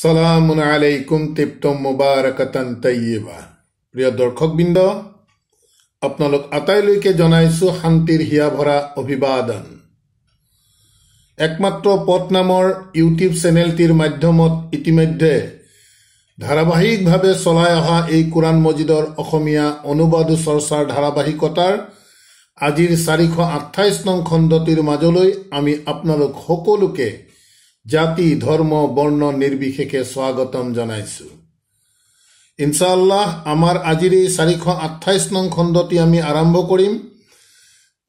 সালাম আলাইকুম তিপ্তম মুবাৰকাতন তৈবা প্ৰিয় দৰ্শকবৃন্দ আপোনালোক আটাইলৈকে জনাইছোঁ শান্তিৰ হিয়া ভৰা অভিবাদন একমাত্ৰ পথ নামৰ ইউটিউব চেনেলটিৰ মাধ্যমত ইতিমধ্যে ধাৰাবাহিকভাৱে চলাই অহা এই কোৰাণ মজিদৰ অসমীয়া অনুবাদ চৰ্চাৰ ধাৰাবাহিকতাৰ আজিৰ চাৰিশ আঠাইছ নং খণ্ডটিৰ মাজলৈ আমি আপোনালোক সকলোকে জাতি ধর্ম বর্ণ নির্বিশেষে স্বাগতম জনাইছোঁ ইনশাআল্লাহ আমাৰ আজিৰ এই চাৰিশ আঠাইছ নং খণ্ডটি আমি আৰম্ভ কৰিম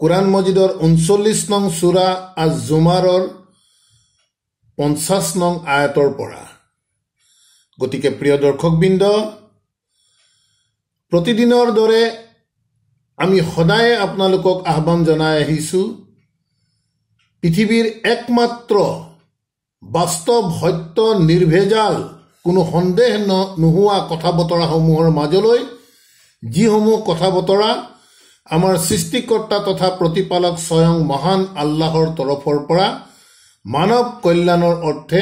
কোৰাণ মজিদৰ ঊনচল্লিছ নং চূড়া আজ জুমাৰৰ পঞ্চাছ নং আয়াতৰ পৰা গতিকে প্ৰিয় দৰ্শকবৃন্দ প্ৰতিদিনৰ দৰে আমি সদায়ে আপোনালোকক আহ্বান জনাই আহিছোঁ পৃথিৱীৰ একমাত্ৰ বাস্তৱ সত্য নিৰ্ভেজাল কোনো সন্দেহ ন নোহোৱা কথা বতৰাসমূহৰ মাজলৈ যিসমূহ কথা বতৰা আমাৰ সৃষ্টিকৰ্তা তথা প্ৰতিপালক স্বয়ং মহান আল্লাহৰ তৰফৰ পৰা মানৱ কল্যাণৰ অৰ্থে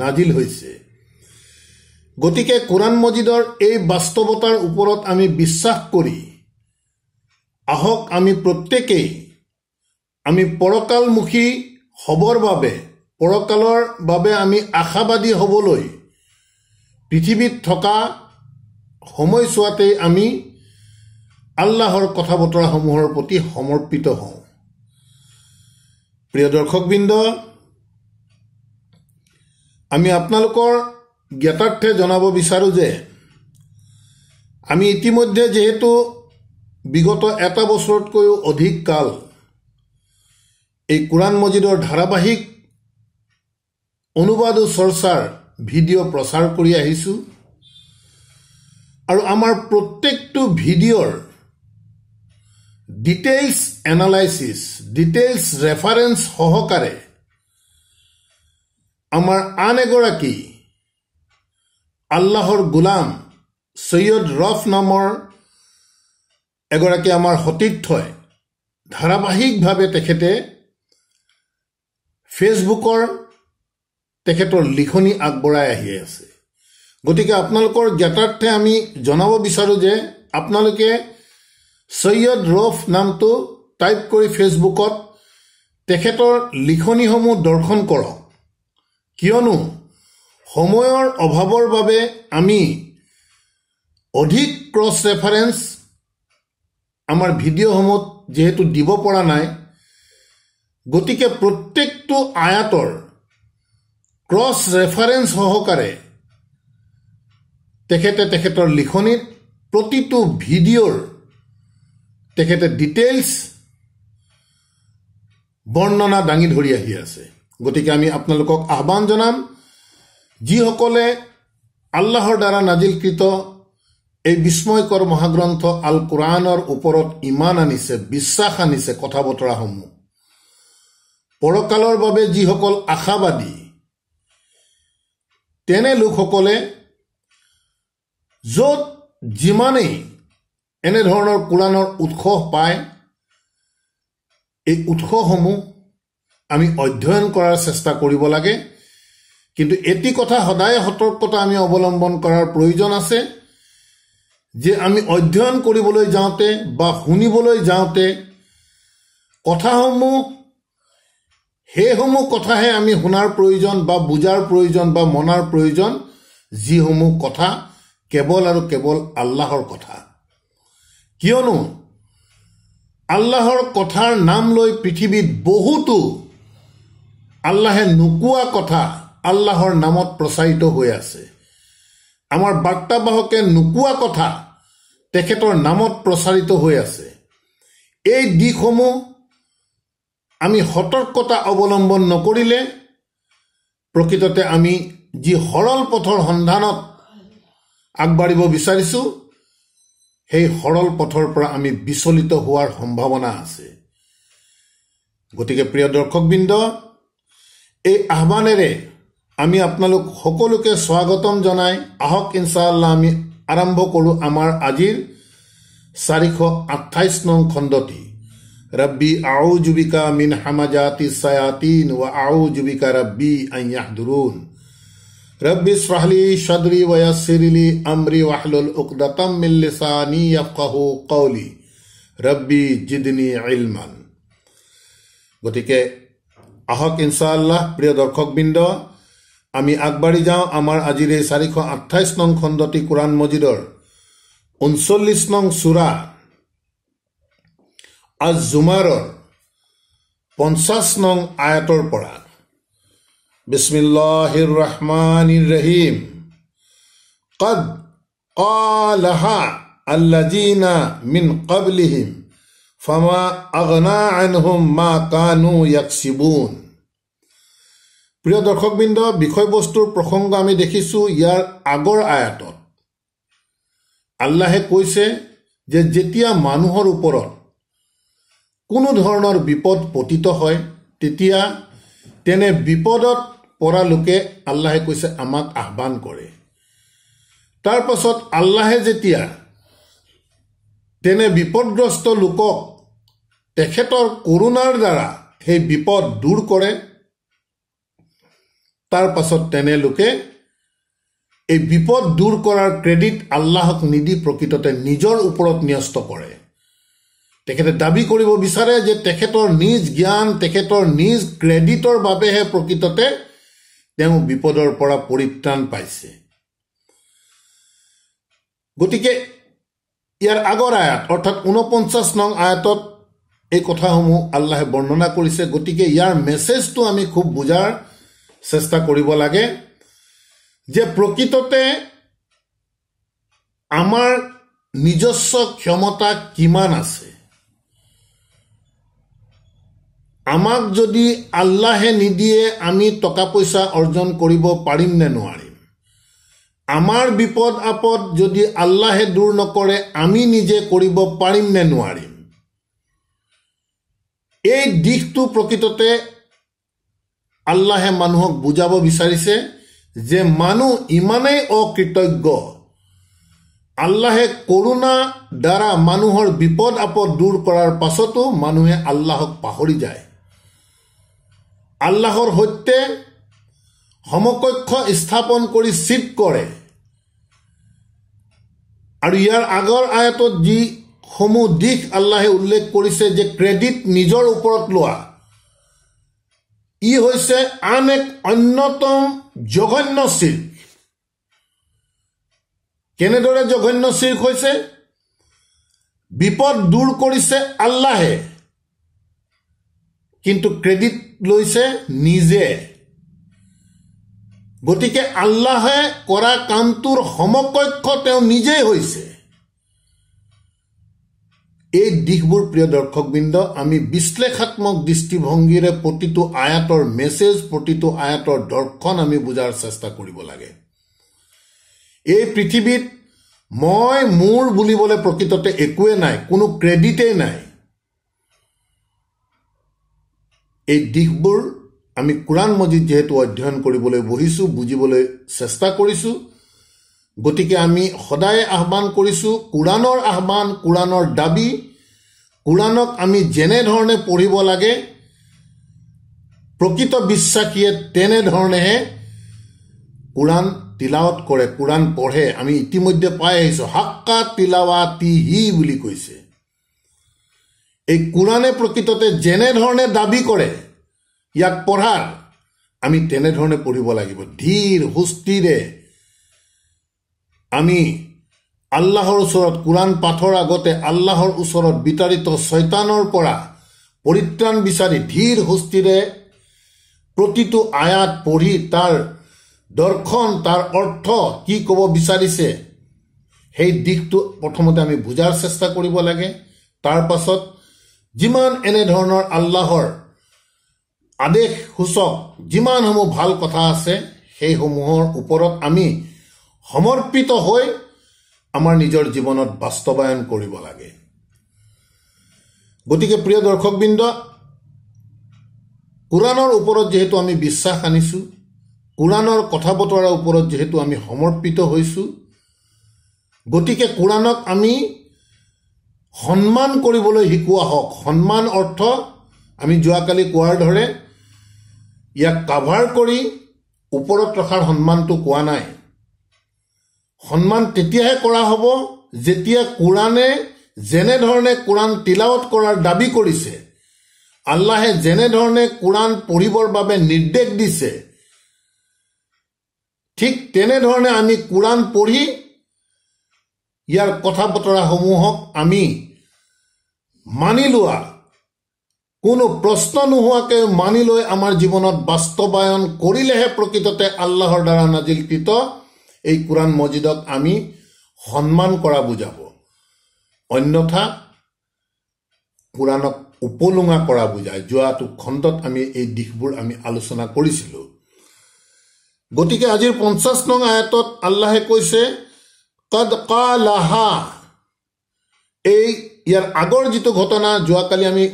নাজিল হৈছে গতিকে কোৰাণ মজিদৰ এই বাস্তৱতাৰ ওপৰত আমি বিশ্বাস কৰি আহক আমি প্ৰত্যেকেই আমি পৰকালমুখী হ'বৰ বাবে পৰকালৰ বাবে আমি আশাবাদী হ'বলৈ পৃথিৱীত থকা সময়ছোৱাতেই আমি আল্লাহৰ কথা বতৰাসমূহৰ প্ৰতি সমৰ্পিত হওঁ প্ৰিয় দৰ্শকবৃন্দ আমি আপোনালোকৰ জ্ঞাতাৰ্থে জনাব বিচাৰোঁ যে আমি ইতিমধ্যে যিহেতু বিগত এটা বছৰতকৈও অধিক কাল এই কোৰাণ মজিদৰ ধাৰাবাহিক অনুবাদ চৰ্চাৰ ভিডিঅ' প্ৰচাৰ কৰি আহিছোঁ আৰু আমাৰ প্ৰত্যেকটো ভিডিঅ'ৰ ডিটেইলছ এনালাইচিছ ডিটেইলছ ৰেফাৰেন্স সহকাৰে আমাৰ আন এগৰাকী আল্লাহৰ গোলাম ছৈয়দ ৰফ নামৰ এগৰাকী আমাৰ সতীৰ্থই ধাৰাবাহিকভাৱে তেখেতে ফেচবুকৰ তেখেতৰ লিখনি আগবঢ়াই আহি আছে গতিকে আপোনালোকৰ জ্ঞাতাৰ্থে আমি জনাব বিচাৰোঁ যে আপোনালোকে চৈয়দ ৰফ নামটো টাইপ কৰি ফেচবুকত তেখেতৰ লিখনিসমূহ দৰ্শন কৰক কিয়নো সময়ৰ অভাৱৰ বাবে আমি অধিক ক্ৰছ ৰেফাৰেঞ্চ আমাৰ ভিডিঅ'সমূহত যিহেতু দিব পৰা নাই গতিকে প্ৰত্যেকটো আয়াতৰ ক্ৰছ ৰেফাৰেঞ্চ সহকাৰে তেখেতে তেখেতৰ লিখনিত প্ৰতিটো ভিডিঅ'ৰ তেখেতে ডিটেইলছ বৰ্ণনা দাঙি ধৰি আহি আছে গতিকে আমি আপোনালোকক আহ্বান জনাম যিসকলে আল্লাহৰ দ্বাৰা নাজিলকৃত এই বিস্ময়কৰ মহাগ্ৰন্থ আল কোৰাণৰ ওপৰত ইমান আনিছে বিশ্বাস আনিছে কথা বতৰাসমূহ পৰকালৰ বাবে যিসকল আশাবাদী তেনে লোকসকলে য'ত যিমানেই এনেধৰণৰ কোৰাণৰ উৎস পায় এই উৎসসমূহ আমি অধ্যয়ন কৰাৰ চেষ্টা কৰিব লাগে কিন্তু এটি কথা সদায় সতৰ্কতা আমি অৱলম্বন কৰাৰ প্ৰয়োজন আছে যে আমি অধ্যয়ন কৰিবলৈ যাওঁতে বা শুনিবলৈ যাওঁতে কথাসমূহ সেইসমূহ কথাহে আমি শুনাৰ প্ৰয়োজন বা বুজাৰ প্ৰয়োজন বা মনাৰ প্ৰয়োজন যিসমূহ কথা কেৱল আৰু কেৱল আল্লাহৰ কথা কিয়নো আল্লাহৰ কথাৰ নাম লৈ পৃথিৱীত বহুতো আল্লাহে নোকোৱা কথা আল্লাহৰ নামত প্ৰচাৰিত হৈ আছে আমাৰ বাৰ্তাবাহকে নোকোৱা কথা তেখেতৰ নামত প্ৰচাৰিত হৈ আছে এই দিশসমূহ আমি সতৰ্কতা অৱলম্বন নকৰিলে প্ৰকৃততে আমি যি সৰল পথৰ সন্ধানত আগবাঢ়িব বিচাৰিছোঁ সেই সৰল পথৰ পৰা আমি বিচলিত হোৱাৰ সম্ভাৱনা আছে গতিকে প্ৰিয় দৰ্শকবৃন্দ এই আহ্বানেৰে আমি আপোনালোক সকলোকে স্বাগতম জনাই আহক ইনশাল্লাহ আমি আৰম্ভ কৰোঁ আমাৰ আজিৰ চাৰিশ আঠাইছ নং খণ্ডটি ربي أعوذ بك من حمجات السياطين وأعوذ بك ربي أن يحضرون ربي اشرح لي صدري ويسر لي أمري واحلل عقدة من لساني يفقه قولي ربي جدني علما গতিকে আহক ইনশাল্লাহ প্ৰিয় দৰ্শকবৃন্দ আমি আগবাঢ়ি যাওঁ আমাৰ আজিৰ এই চাৰিশ আঠাইছ নং খণ্ডটি কোৰাণ মজিদৰ ঊনচল্লিছ নং চূৰা আজ জুমাৰৰ পঞ্চাছ নং আয়াতৰ পৰা বিস্মিল্লাহ ৰহমান ৰহিম কদ কালহা মিন কবলিহিম ফমা আগনা কানু ইয়াকচিবোন প্ৰিয় দৰ্শকবৃন্দ বিষয়বস্তুৰ প্ৰসংগ আমি দেখিছোঁ ইয়াৰ আগৰ আয়াতত আল্লাহে কৈছে যে যেতিয়া মানুহৰ ওপৰত কোনো ধৰণৰ বিপদ পতিত হয় তেতিয়া তেনে বিপদত পৰা লোকে আল্লাহে কৈছে আমাক আহ্বান কৰে তাৰ পাছত আল্লাহে যেতিয়া তেনে বিপদগ্ৰস্ত লোকক তেখেতৰ কৰোণাৰ দ্বাৰা সেই বিপদ দূৰ কৰে তাৰ পাছত তেনে লোকে এই বিপদ দূৰ কৰাৰ ক্ৰেডিট আল্লাহক নিদি প্ৰকৃততে নিজৰ ওপৰত ন্যস্ত কৰে তেখেতে দাবী কৰিব বিচাৰে যে তেখেতৰ নিজ জ্ঞান তেখেতৰ নিজ ক্ৰেডিটৰ বাবেহে প্ৰকৃততে তেওঁ বিপদৰ পৰা পৰিত্ৰাণ পাইছে গতিকে ইয়াৰ আগৰ আয়াত অৰ্থাৎ ঊনপঞ্চাছ নং আয়াতত এই কথাসমূহ আল্লাহে বৰ্ণনা কৰিছে গতিকে ইয়াৰ মেছেজটো আমি খুব বুজাৰ চেষ্টা কৰিব লাগে যে প্ৰকৃততে আমাৰ নিজস্ব ক্ষমতা কিমান আছে আমাক যদি আল্লাহে নিদিয়ে আমি টকা পইচা অৰ্জন কৰিব পাৰিম নে নোৱাৰিম আমাৰ বিপদ আপদ যদি আল্লাহে দূৰ নকৰে আমি নিজে কৰিব পাৰিম নে নোৱাৰিম এই দিশটো প্ৰকৃততে আল্লাহে মানুহক বুজাব বিচাৰিছে যে মানুহ ইমানেই অকৃতজ্ঞ আল্লাহে কৰোণা দ্বাৰা মানুহৰ বিপদ আপদ দূৰ কৰাৰ পাছতো মানুহে আল্লাহক পাহৰি যায় আল্লাহৰ সৈতে সমকক্ষ স্থাপন কৰি চিট কৰে আৰু ইয়াৰ আগৰ আয়তত যিসমূহ দিশ আল্লাহে উল্লেখ কৰিছে যে ক্ৰেডিট নিজৰ ওপৰত লোৱা ই হৈছে আন এক অন্যতম জঘন্য চিল্ক কেনেদৰে জঘন্য চিল্ক হৈছে বিপদ দূৰ কৰিছে আল্লাহে কিন্তু ক্ৰেডিট লৈছে নিজে গতিকে আল্লাহে কৰা কামটোৰ সমকক্ষ তেওঁ নিজেই হৈছে এই দিশবোৰ প্ৰিয় দৰ্শকবৃন্দ আমি বিশ্লেষাত্মক দৃষ্টিভংগীৰে প্ৰতিটো আয়াতৰ মেছেজ প্ৰতিটো আয়াতৰ দৰ্শন আমি বুজাৰ চেষ্টা কৰিব লাগে এই পৃথিৱীত মই মোৰ বুলিবলৈ প্ৰকৃততে একোৱেই নাই কোনো ক্ৰেডিটেই নাই এই দিশবোৰ আমি কোৰাণ মজিদ যিহেতু অধ্যয়ন কৰিবলৈ বহিছোঁ বুজিবলৈ চেষ্টা কৰিছোঁ গতিকে আমি সদায় আহ্বান কৰিছোঁ কোৰাণৰ আহ্বান কোৰাণৰ দাবী কোৰাণক আমি যেনেধৰণে পঢ়িব লাগে প্ৰকৃত বিশ্বাসীয়ে তেনেধৰণেহে কোৰাণ তিলাৱত কৰে কোৰাণ পঢ়ে আমি ইতিমধ্যে পাই আহিছোঁ হাক্কা তিলাৱাতি হি বুলি কৈছে এই কোৰাণে প্ৰকৃততে যেনেধৰণে দাবী কৰে ইয়াক পঢ়াত আমি তেনেধৰণে পঢ়িব লাগিব ধীৰ সুস্থিৰে আমি আল্লাহৰ ওচৰত কোৰাণ পাঠৰ আগতে আল্লাহৰ ওচৰত বিতাৰিত চৈতানৰ পৰা পৰিত্ৰাণ বিচাৰি ধীৰ সুস্থিৰে প্ৰতিটো আয়াত পঢ়ি তাৰ দৰ্শন তাৰ অৰ্থ কি ক'ব বিচাৰিছে সেই দিশটো প্ৰথমতে আমি বুজাৰ চেষ্টা কৰিব লাগে তাৰ পাছত যিমান এনেধৰণৰ আল্লাহৰ আদেশ সূচক যিমানসমূহ ভাল কথা আছে সেইসমূহৰ ওপৰত আমি সমৰ্পিত হৈ আমাৰ নিজৰ জীৱনত বাস্তৱায়ন কৰিব লাগে গতিকে প্ৰিয় দৰ্শকবৃন্দ কোৰাণৰ ওপৰত যিহেতু আমি বিশ্বাস আনিছোঁ কোৰাণৰ কথা বতৰাৰ ওপৰত যিহেতু আমি সমৰ্পিত হৈছোঁ গতিকে কোৰাণক আমি সন্মান কৰিবলৈ শিকোৱা হওক সন্মান অৰ্থ আমি যোৱাকালি কোৱাৰ দৰে ইয়াক কাভাৰ কৰি ওপৰত ৰখাৰ সন্মানটো কোৱা নাই সন্মান তেতিয়াহে কৰা হ'ব যেতিয়া কোৰাণে যেনেধৰণে কোৰাণ তিলাৱত কৰাৰ দাবী কৰিছে আল্লাহে যেনেধৰণে কোৰাণ পঢ়িবৰ বাবে নিৰ্দেশ দিছে ঠিক তেনেধৰণে আমি কোৰাণ পঢ়ি ইয়াৰ কথা বতৰাসমূহক আমি মানি লোৱাৰ কোনো প্ৰশ্ন নোহোৱাকৈ মানি লৈ আমাৰ জীৱনত বাস্তৱায়ন কৰিলেহে প্ৰকৃততে আল্লাহৰ দ্বাৰা নাজিল কৃত এই কোৰাণ মজিদক আমি সন্মান কৰা বুজাব অন্যথা কোৰাণক উপলুঙা কৰা বুজায় যোৱাটো খণ্ডত আমি এই দিশবোৰ আমি আলোচনা কৰিছিলোঁ গতিকে আজিৰ পঞ্চাছ নং আয়তত আল্লাহে কৈছে কদ কা এই ইয়াৰ আগৰ যিটো ঘটনা যোৱাকালি আমি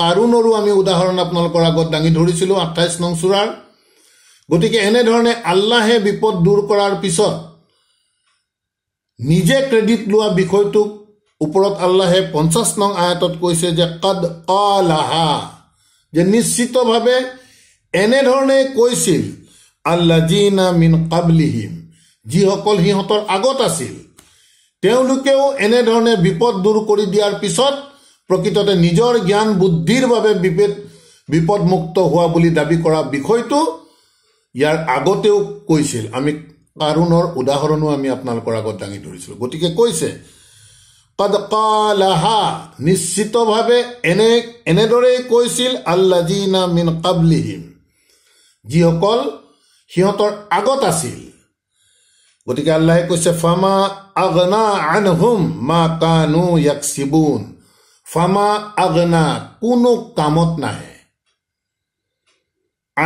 কাৰোণৰো আমি উদাহৰণ আপোনালোকৰ আগত দাঙি ধৰিছিলোঁ আঠাইছ নং চোৰাৰ গতিকে এনেধৰণে আল্লাহে বিপদ দূৰ কৰাৰ পিছত নিজে ক্ৰেডিট লোৱা বিষয়টোক ওপৰত আল্লাহে পঞ্চাছ নং আয়াতত কৈছে যে কদ কলাহা যে নিশ্চিতভাৱে এনেধৰণে কৈছিল আল্লা জিনা মিন কাবলিহিম যিসকল সিহঁতৰ আগত আছিল তেওঁলোকেও এনেধৰণে বিপদ দূৰ কৰি দিয়াৰ পিছত প্ৰকৃততে নিজৰ জ্ঞান বুদ্ধিৰ বাবে বিপেদ বিপদমুক্ত হোৱা বুলি দাবী কৰা বিষয়টো ইয়াৰ আগতেও কৈছিল আমি কাৰুণৰ উদাহৰণো আমি আপোনালোকৰ আগত দাঙি ধৰিছিলোঁ গতিকে কৈছে কদকালাহা নিশ্চিতভাৱে এনে এনেদৰেই কৈছিল আল্লাজিনা মিন কাবলিহিম যিসকল সিহঁতৰ আগত আছিল গতিকে আল্লাহে কৈছে ফামা আগনা আনহুম মা কানু ইয়াক চিবোন ফামা আগনা কোনো কামত নাহে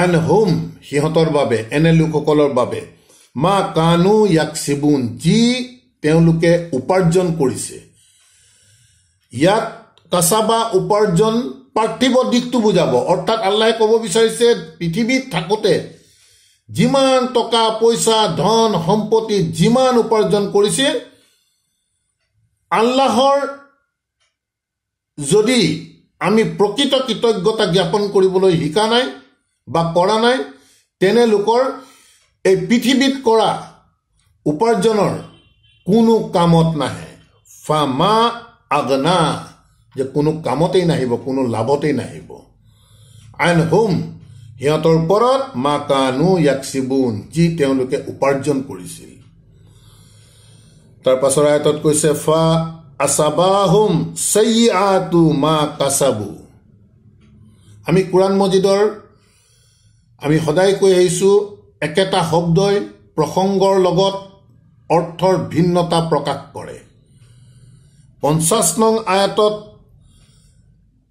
আন হোম সিহঁতৰ বাবে এনে লোকসকলৰ বাবে মা কানু ইয়াক চিবুন যি তেওঁলোকে উপাৰ্জন কৰিছে ইয়াত কাছাবা উপাৰ্জন পাৰ্থিৱ দিশটো বুজাব অৰ্থাৎ আল্লাহে ক'ব বিচাৰিছে পৃথিৱীত থাকোঁতে যিমান টকা পইচা ধন সম্পত্তি যিমান উপাৰ্জন কৰিছে আল্লাহৰ যদি আমি প্ৰকৃত কৃতজ্ঞতা জ্ঞাপন কৰিবলৈ শিকা নাই বা কৰা নাই তেনেলোকৰ এই পৃথিৱীত কৰা উপাৰ্জনৰ কোনো কামত নাহে ফামা আগনা যে কোনো কামতেই নাহিব কোনো লাভতেই নাহিব আইন হোম সিহঁতৰ ওপৰত মা কানু য়াকচিবোন যি তেওঁলোকে উপাৰ্জন কৰিছিল তাৰ পাছৰ আয়তত কৈছে ফা আছাবাহুম চয়ি আ মা কাছাবু আমি কোৰাণ মজিদৰ আমি সদায় কৈ আহিছোঁ একেটা শব্দই প্ৰসংগৰ লগত অৰ্থৰ ভিন্নতা প্ৰকাশ কৰে পঞ্চাছ নং আয়াতত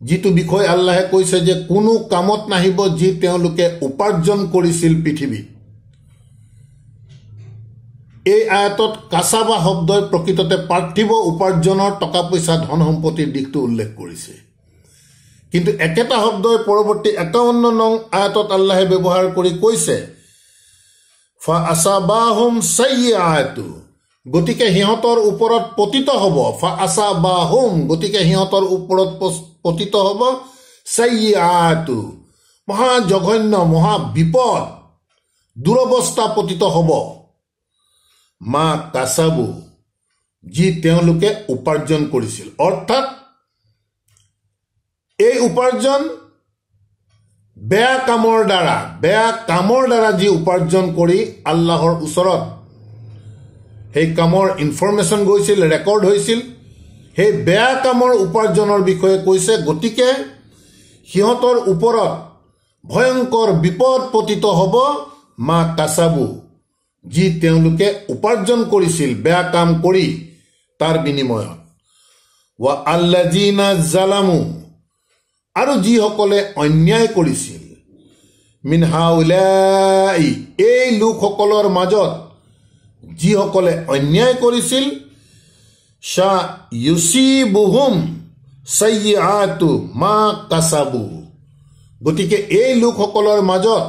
যিটো বিষয় আল্লাহে কৈছে যে কোনো কামত নাহিব যি তেওঁলোকে উপাৰ্জন কৰিছিল পৃথিৱীত এই আয়াতত কাছা বা শব্দই প্ৰকৃততে পাৰ্থিৱ উপাৰ্জনৰ টকা পইচা ধন সম্পত্তিৰ দিশটো উল্লেখ কৰিছে কিন্তু একেটা শব্দই পৰৱৰ্তী একাৱন্ন নং আয়াতত আল্লাহে ব্যৱহাৰ কৰি কৈছে ফা আচা বা হোম চাই আয়াতো গতিকে সিহঁতৰ ওপৰত পতিত হ'ব ফা আচা বা হোম গতিকে সিহঁতৰ ওপৰত পতিত হ'ব চাই আয়াতো মহা জঘন্য মহা বিপদ দূৰৱস্থা পতিত হ'ব মা কাছাবু যি তেওঁলোকে উপাৰ্জন কৰিছিল অৰ্থাৎ এই উপাৰ্জন বেয়া কামৰ দ্বাৰা বেয়া কামৰ দ্বাৰা যি উপাৰ্জন কৰি আল্লাহৰ ওচৰত সেই কামৰ ইনফৰমেশ্যন গৈছিল ৰেকৰ্ড হৈছিল সেই বেয়া কামৰ উপাৰ্জনৰ বিষয়ে কৈছে গতিকে সিহঁতৰ ওপৰত ভয়ংকৰ বিপদ পতিত হ'ব মা কাছাবু যি তেওঁলোকে উপাৰ্জন কৰিছিল বেয়া কাম কৰি তাৰ বিনিময়ত ৱা আল্লাজিনা জালামু আৰু যিসকলে অন্যায় কৰিছিল মিনহা উলাই এই লোকসকলৰ মাজত যিসকলে অন্যায় কৰিছিল শ্বাহ ইউচিবুহুম চৈ আ টু মা কাছাবু গতিকে এই লোকসকলৰ মাজত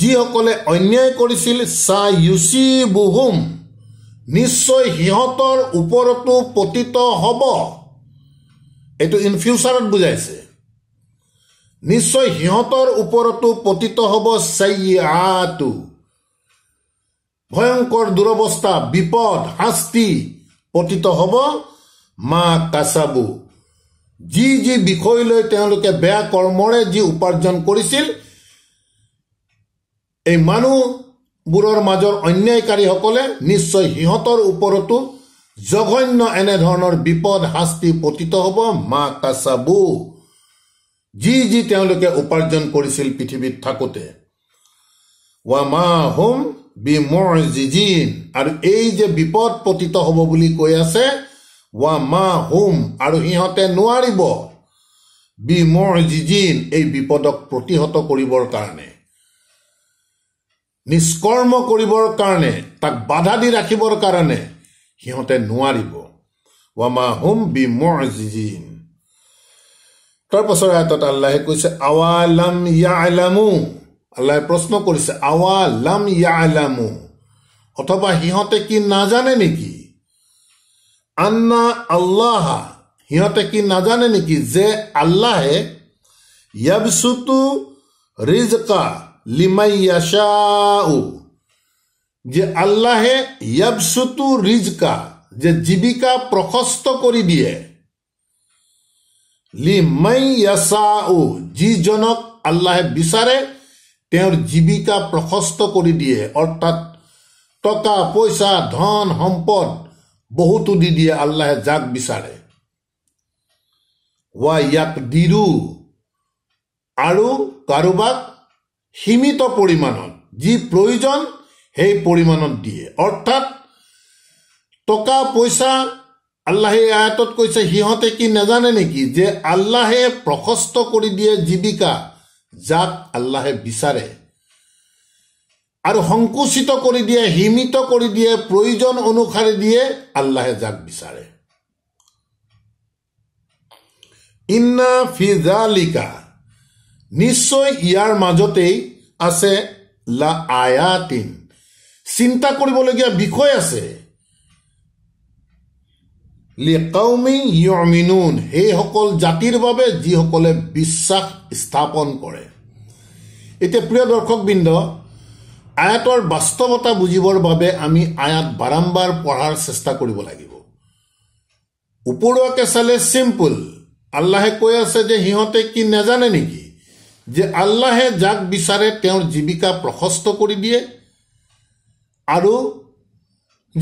যিসকলে অন্যায় কৰিছিল চা ইউচি বুহুম নিশ্চয় সিহঁতৰ ওপৰতো পতিত হ'ব এইটো ইন ফিউচাৰত বুজাইছে নিশ্চয় সিহঁতৰ ওপৰতো পতিত হ'ব চাইয়াটো ভয়ংকৰ দুৰৱস্থা বিপদ শাস্তি পতিত হ'ব মা কাছাবু যি যি বিষয়লৈ তেওঁলোকে বেয়া কৰ্মৰে যি উপাৰ্জন কৰিছিল এই মানুহবোৰৰ মাজৰ অন্যায়কাৰীসকলে নিশ্চয় সিহঁতৰ ওপৰতো জঘন্য এনেধৰণৰ বিপদ শাস্তি পতিত হ'ব মা কাছাবু যি যি তেওঁলোকে উপাৰ্জন কৰিছিল পৃথিৱীত থাকোঁতে ৱা মা হোম বি মৰ যি জিন আৰু এই যে বিপদ পতিত হ'ব বুলি কৈ আছে ৱা মা হোম আৰু সিহঁতে নোৱাৰিব বি মৰ যি জিন এই বিপদক প্ৰতিহত কৰিবৰ কাৰণে নিষ্কৰ্ম কৰিবৰ কাৰণে তাক বাধা দি ৰাখিবৰ কাৰণে সিহঁতে নোৱাৰিব ৱামা হুম বি মজিন তাৰপাছৰ আয়তত আল্লাহে কৈছে আৱালাম আলামু আল্লাহে প্ৰশ্ন কৰিছে আৱালাম আলামু অথবা সিহঁতে কি নাজানে নেকি আন্না আল্লাহ সিহঁতে কি নাজানে নেকি যে আল্লাহে ইয়াবচুতু ৰিজকা লিমাইয়াশাউ যে আল্লাহে ইয়াবসুতু রিজকা যে জীবিকা প্রখস্ত করে দিয়ে লিমাইয়াশাউ যিজনক আল্লাহে বিচাৰে তেওঁৰ জীৱিকা প্ৰশস্ত কৰি দিয়ে অৰ্থাৎ টকা পইচা ধন সম্পদ বহুতো দি দিয়ে আল্লাহে যাক বিচাৰে ৱা ইয়াক দিৰু আৰু কাৰোবাক সীমিত পৰিমাণত যি প্ৰয়োজন সেই পৰিমাণত দিয়ে অৰ্থাৎ টকা পইচা আল্লাহে আয়াতত কৈছে সিহঁতে কি নাজানে নেকি যে আল্লাহে প্ৰশস্ত কৰি দিয়ে জীৱিকা যাক আল্লাহে বিচাৰে আৰু সংকুচিত কৰি দিয়ে সীমিত কৰি দিয়ে প্ৰয়োজন অনুসাৰে দিয়ে আল্লাহে যাক বিচাৰে ইন্না ফিজালিকা নিশ্চয় ইয়াৰ মাজতেই আছে লা আয়াতিন চিন্তা কৰিবলগীয়া বিষয় আছে সেইসকল জাতিৰ বাবে যিসকলে বিশ্বাস স্থাপন কৰে এতিয়া প্ৰিয় দৰ্শকবৃন্দ আয়াতৰ বাস্তৱতা বুজিবৰ বাবে আমি আয়াত বাৰম্বাৰ পঢ়াৰ চেষ্টা কৰিব লাগিব ওপৰুৱাকৈ চালে চিম্পল আল্লাহে কৈ আছে যে সিহঁতে কি নেজানে নেকি যে আল্লাহে যাক বিচাৰে তেওঁৰ জীৱিকা প্ৰশস্ত কৰি দিয়ে আৰু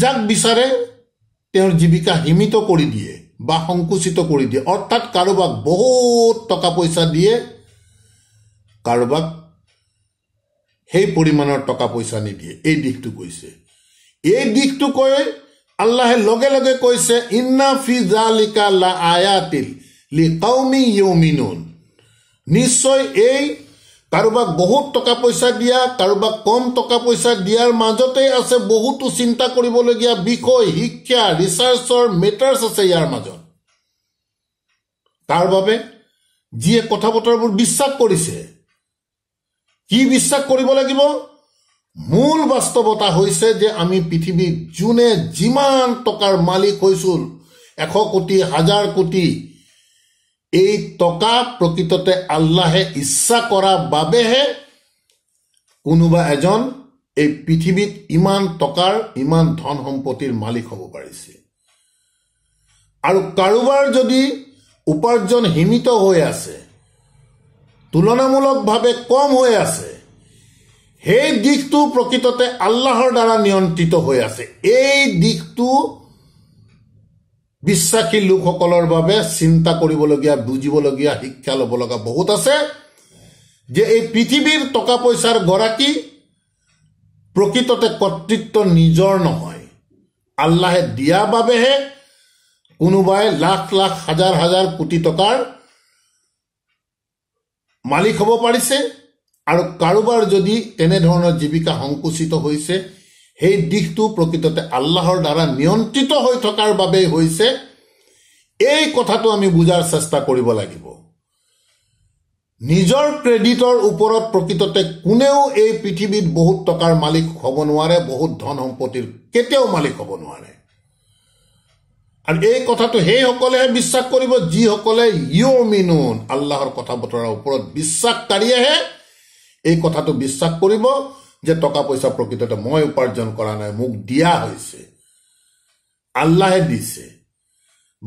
যাক বিচাৰে তেওঁৰ জীৱিকা সীমিত কৰি দিয়ে বা সংকুচিত কৰি দিয়ে অৰ্থাৎ কাৰোবাক বহুত টকা পইচা দিয়ে কাৰোবাক সেই পৰিমাণৰ টকা পইচা নিদিয়ে এই দিশটো কৈছে এই দিশটো কৈ আল্লাহে লগে লগে কৈছে ইন্না ফি লা আয়াতিল লি কৌমি ইউমিনুন নিশ্চয় এই কাৰোবাক বহুত টকা পইচা দিয়া কাৰোবাক কম টকা পইচা দিয়াৰ মাজতে আছে বহুতো চিন্তা কৰিবলগীয়া বিষয় শিক্ষা ৰিচাৰ্চৰ মেটাৰ্ছ আছে ইয়াৰ মাজত তাৰ বাবে যিয়ে কথা বতৰাবোৰ বিশ্বাস কৰিছে কি বিশ্বাস কৰিব লাগিব মূল বাস্তৱতা হৈছে যে আমি পৃথিৱীত যোনে যিমান টকাৰ মালিক হৈছোঁ এশ কোটি হাজাৰ কোটি এই টকা প্ৰকৃততে আল্লাহে ইচ্ছা কৰাৰ বাবেহে কোনোবা এজন এই পৃথিৱীত ইমান টকাৰ ইমান ধন সম্পত্তিৰ মালিক হ'ব পাৰিছে আৰু কাৰোবাৰ যদি উপাৰ্জন সীমিত হৈ আছে তুলনামূলকভাৱে কম হৈ আছে সেই দিশটো প্ৰকৃততে আল্লাহৰ দ্বাৰা নিয়ন্ত্ৰিত হৈ আছে এই দিশটো বিশ্বাসী লোকসকলৰ বাবে চিন্তা কৰিবলগীয়া বুজিবলগীয়া শিক্ষা ল'ব লগা বহুত আছে যে এই পৃথিৱীৰ টকা পইচাৰ গৰাকী প্ৰকৃততে কৰ্তৃত্ব নিজৰ নহয় আল্লাহে দিয়া বাবেহে কোনোবাই লাখ লাখ হাজাৰ হাজাৰ কোটি টকাৰ মালিক হ'ব পাৰিছে আৰু কাৰোবাৰ যদি তেনেধৰণৰ জীৱিকা সংকুচিত হৈছে সেই দিশটো প্ৰকৃততে আল্লাহৰ দ্বাৰা নিয়ন্ত্ৰিত হৈ থকাৰ বাবেই হৈছে এই কথাটো আমি বুজাৰ চেষ্টা কৰিব লাগিব নিজৰ ক্ৰেডিটৰ ওপৰত প্ৰকৃততে কোনেও এই পৃথিৱীত বহুত টকাৰ মালিক হ'ব নোৱাৰে বহুত ধন সম্পত্তিৰ কেতিয়াও মালিক হ'ব নোৱাৰে আৰু এই কথাটো সেইসকলেহে বিশ্বাস কৰিব যিসকলে ইউ মিনুন আল্লাহৰ কথা বতৰাৰ ওপৰত বিশ্বাসকাৰীয়েহে এই কথাটো বিশ্বাস কৰিব যে টকা পইচা প্ৰকৃততে মই উপাৰ্জন কৰা নাই মোক দিয়া হৈছে আল্লাহে দিছে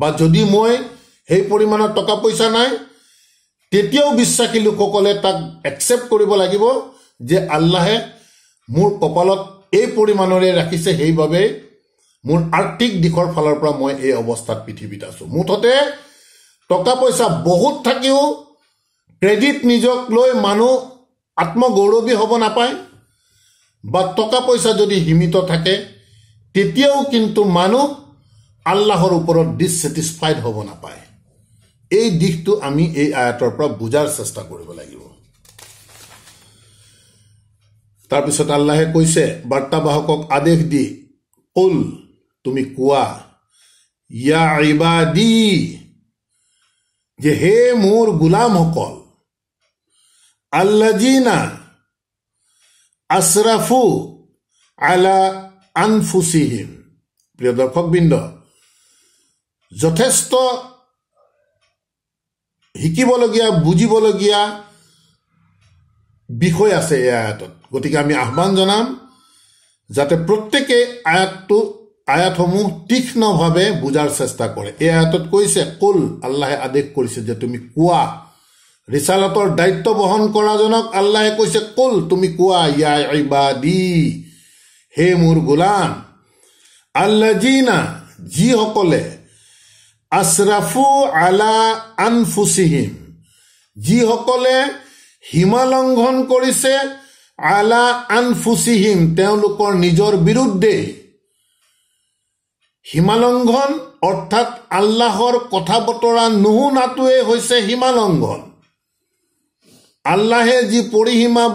বা যদি মই সেই পৰিমাণৰ টকা পইচা নাই তেতিয়াও বিশ্বাসী লোকসকলে তাক একচেপ্ট কৰিব লাগিব যে আল্লাহে মোৰ কপালত এই পৰিমাণৰে ৰাখিছে সেইবাবে মোৰ আৰ্থিক দিশৰ ফালৰ পৰা মই এই অৱস্থাত পৃথিৱীত আছোঁ মুঠতে টকা পইচা বহুত থাকিও ক্ৰেডিট নিজক লৈ মানুহ আত্মগৌৰৱী হ'ব নাপায় বা টকা পইচা যদি সীমিত থাকে তেতিয়াও কিন্তু মানুহ আল্লাহৰ ওপৰত ডিছেটিছফাইড হ'ব নাপায় এই দিশটো আমি এই আয়াতৰ পৰা বুজাৰ চেষ্টা কৰিব লাগিব তাৰপিছত আল্লাহে কৈছে বাৰ্তাবাহকক আদেশ দি কুল তুমি কোৱা ইয়া দি যে হে মোৰ গোলামসকল আল্লাজিনা আসরাফু আলা আনফুসিহিম প্রিয় বৃন্দ যথেষ্ট শিকিবলগীয়া বুজিবলগীয়া বিষয় আছে এই আয়াতত গতিকে আমি আহ্বান জনাম যাতে প্ৰত্যেকে আয়াতটো আয়াতসমূহ তীক্ষ্ণভাৱে বুজাৰ চেষ্টা কৰে এই আয়াতত কৈছে কুল আল্লাহে আদেশ কৰিছে যে তুমি কোৱা ৰিচালতৰ দায়িত্ব বহন কৰাজনক আল্লাহে কৈছে কল তুমি কোৱা ইয়াই দি হে মোৰ গোলাম আল্লা জিনা যিসকলে আশ্ৰাফু আলা আনফুচিহিম যিসকলে সীমা লংঘন কৰিছে আলা আনফুচিহিম তেওঁলোকৰ নিজৰ বিৰুদ্ধে সীমালংঘন অৰ্থাৎ আল্লাহৰ কথা বতৰা নুশুনাটোৱে হৈছে সীমালংঘন আল্লাহে যি পৰিসীমা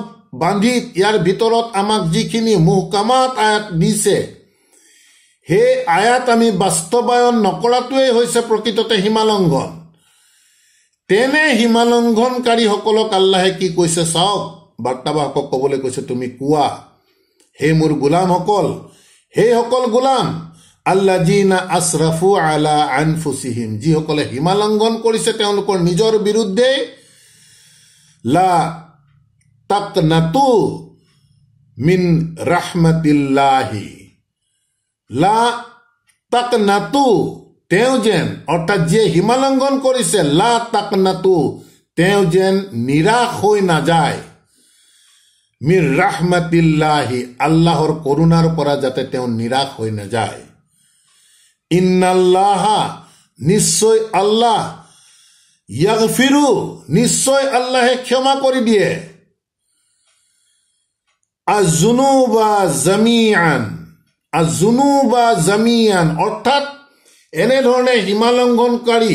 বান্ধি ইয়াৰ ভিতৰত আমাক যিখিনি মহকামাত আয়াত দিছে সেই আয়াত আমি বাস্তৱায়ন নকৰাটোৱেই হৈছে প্ৰকৃততে সীমালংঘন তেনে সীমালংঘনকাৰীসকলক আল্লাহে কি কৈছে চাওক বাৰ্তাবাহকক ক'বলৈ কৈছে তুমি কোৱা সেই মোৰ গোলামসকল সেইসকল গোলাম আল্লা জিনা আশ্ৰাফু আলা আনফুচিহিম যিসকলে সীমালংঘন কৰিছে তেওঁলোকৰ নিজৰ বিৰুদ্ধেই লা তাকনাতু মিন রাহমাতিল্লাহি লা তাকনাতু তেওঁ যেন অৰ্থাৎ যিয়ে হিমালংঘন কৰিছে লা তাকনাতু তেওঁ যেন নিৰাশ হৈ নাযায় মিৰ ৰাহমাতিল্লাহি আল্লাহৰ কৰুণাৰ পৰা যাতে তেওঁ নিৰাশ হৈ নাযায় ইন্নাল্লাহা নিশ্চয় আল্লাহ ইয়াক ফিৰো নিশ্চয় আল্লাহে ক্ষমা কৰি দিয়ে আজুনু বা জামিয়ান আজুনু বা জামিয়ান অৰ্থাৎ এনেধৰণে সীমালংঘনকাৰী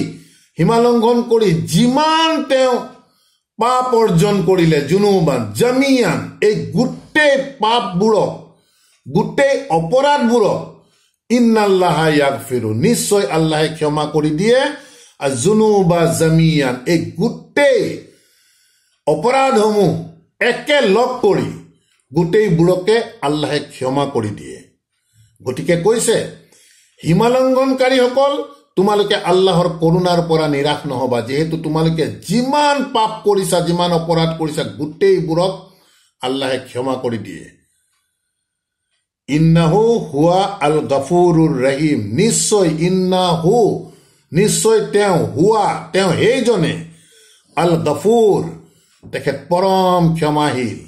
সীমালংঘন কৰি যিমান তেওঁ পাপ অৰ্জন কৰিলে জুনু জুনুবান জামিয়ান এই গোটেই পাপবোৰক গোটেই অপৰাধবোৰক ইন্নাল্লাহ ইয়াক ফিৰো নিশ্চয় আল্লাহে ক্ষমা কৰি দিয়ে বা জামিয়ান এই গোটেই অপৰাধসমূহ একেলগ কৰি গোটেইবোৰকে আল্লাহে ক্ষমা কৰি দিয়ে গতিকে কৈছে হিমালংঘনকাৰীসকল তোমালোকে আল্লাহৰ কৰোণাৰ পৰা নিৰাশ নহ'বা যিহেতু তোমালোকে যিমান পাপ কৰিছা যিমান অপৰাধ কৰিছা গোটেইবোৰক আল্লাহে ক্ষমা কৰি দিয়ে ইন্নাহু হোৱা আল গাফুৰ ৰহিম নিশ্চয় ইন্নাহু নিশ্চয় তেওঁ হোৱা তেওঁ সেইজনে আল দফুৰ তেখেত পৰম ক্ষমাশীল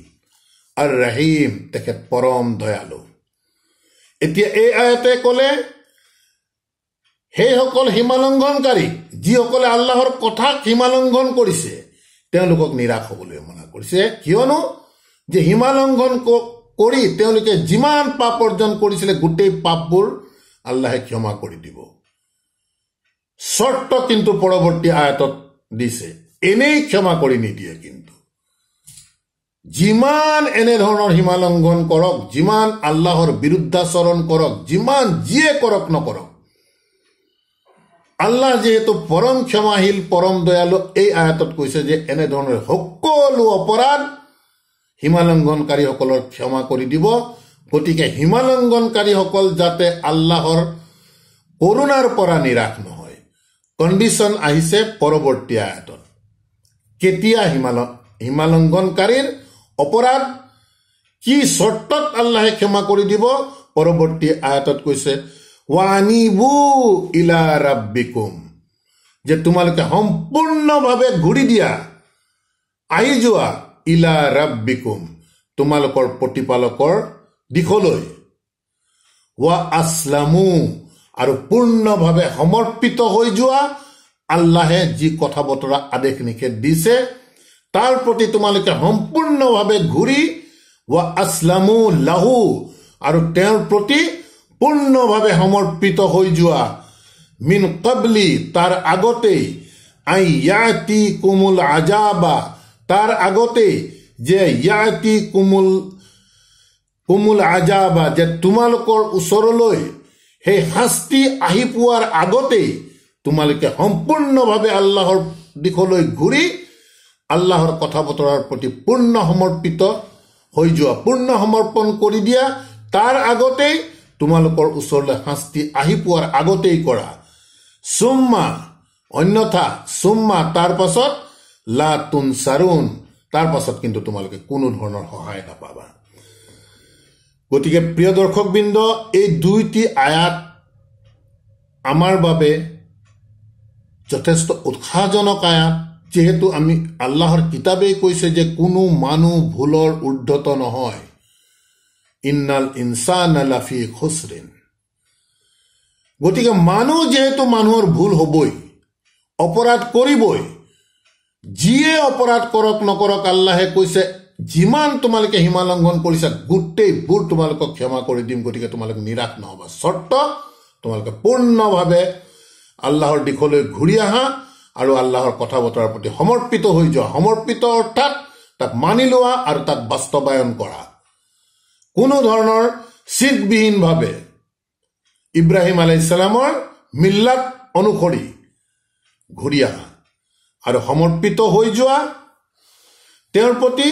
আল ৰাহিম তেখেত পৰম দয়ালু এতিয়া এই আয়তে ক'লে সেইসকল সীমালংঘনকাৰী যিসকলে আল্লাহৰ কথাক সীমালংঘন কৰিছে তেওঁলোকক নিৰাশ হ'বলৈ মনা কৰিছে কিয়নো যে সীমালংঘন কৰি তেওঁলোকে যিমান পাপ অৰ্জন কৰিছিলে গোটেই পাপবোৰ আল্লাহে ক্ষমা কৰি দিব শর্ত কিন্তু পরবর্তী আয়াতত দিছে এনেই ক্ষমা কৰি নিদিয়ে কিন্তু যিমান এনেধৰণৰ সীমালংঘন কৰক যিমান আল্লাহৰ বিৰুদ্ধাচৰণ কৰক যিমান যিয়ে কৰক নকৰক আল্লাহ যিহেতু পৰম ক্ষমাশীল পৰম দয়ালু এই আয়াতত কৈছে যে এনেধৰণৰ সকলো অপৰাধ সীমালংঘনকাৰীসকলৰ ক্ষমা কৰি দিব গতিকে সকল যাতে আল্লাহৰ কৰোণাৰ পৰা নিৰাশ নহয় কণ্ডিশ্যন আহিছে পৰৱৰ্তী আয়াতত কেতিয়া হিমাল হিমালংঘনকাৰীৰ অপৰাধ কি চৰ্তত আল্লাহে ক্ষমা কৰি দিব পৰৱৰ্তী আয়াতত কৈছে ৱানিবু ইলা ৰাব্বিকুম যে তোমালোকে সম্পূৰ্ণভাৱে ঘূৰি দিয়া আহি যোৱা ইলা ৰাব্বিকুম তোমালোকৰ প্ৰতিপালকৰ দিশলৈ ৱা আছলামু আৰু পূৰ্ণভাৱে সমৰ্পিত হৈ যোৱা আল্লাহে যি কথা বতৰা আদেশ নিষেধ দিছে তাৰ প্ৰতি তোমালোকে সম্পূৰ্ণভাৱে ঘূৰি ৱা আছলামু লাহু আৰু তেওঁৰ প্ৰতি পূৰ্ণভাৱে সমৰ্পিত হৈ যোৱা মিন কবলি তাৰ আগতেই আই ইয়াতি কুমুল আজাবা তাৰ আগতেই যে ইয়াতি কুমুল কুমুল আজাবা যে তোমালোকৰ ওচৰলৈ সেই শাস্তি আহি পোৱাৰ আগতেই তোমালোকে সম্পূৰ্ণভাৱে আল্লাহৰ দিশলৈ ঘূৰি আল্লাহৰ কথা বতৰাৰ প্ৰতি পূৰ্ণ সমৰ্পিত হৈ যোৱা পূৰ্ণ সমৰ্পণ কৰি দিয়া তাৰ আগতেই তোমালোকৰ ওচৰলৈ শাস্তি আহি পোৱাৰ আগতেই কৰা চুম্মা অন্যথা চুম্মা তাৰ পাছত লা তুন চাৰুণ তাৰ পাছত কিন্তু তোমালোকে কোনো ধৰণৰ সহায় নাপাবা গতিকে প্রিয় দর্শকবৃন্দ এই দুইটি আয়াত আমাৰ বাবে যথেষ্ট উৎসাহজনক আয়াত যিহেতু আমি আল্লাহৰ কিতাপেই কৈছে যে কোনো মানুহ ভুলৰ উৰ্ধত নহয় ইন্নাল ইনচান লাফি খুচৰিন গতিকে মানুহ যিহেতু মানুহৰ ভুল হ'বই অপৰাধ কৰিবই যিয়ে অপৰাধ কৰক নকৰক আল্লাহে কৈছে যিমান তোমালোকে সীমা লংঘন কৰিছা গোটেইবোৰ তোমালোকক ক্ষমা কৰি দিম গতিকে তোমালোক নিৰাশ নহ'বা চৰ্ত তোমালোকে পূৰ্ণভাৱে আল্লাহৰ দিশলৈ ঘূৰি আহা আৰু আল্লাহৰ কথা বতৰাৰ প্ৰতি সমৰ্পিত হৈ যোৱা সমৰ্পিত অৰ্থাৎ তাক মানি লোৱা আৰু তাক বাস্তৱায়ন কৰা কোনো ধৰণৰ চিটবিহীনভাৱে ইব্ৰাহিম আলহ ইছলামৰ মিল্লাত অনুসৰি ঘূৰি অহা আৰু সমৰ্পিত হৈ যোৱা তেওঁৰ প্ৰতি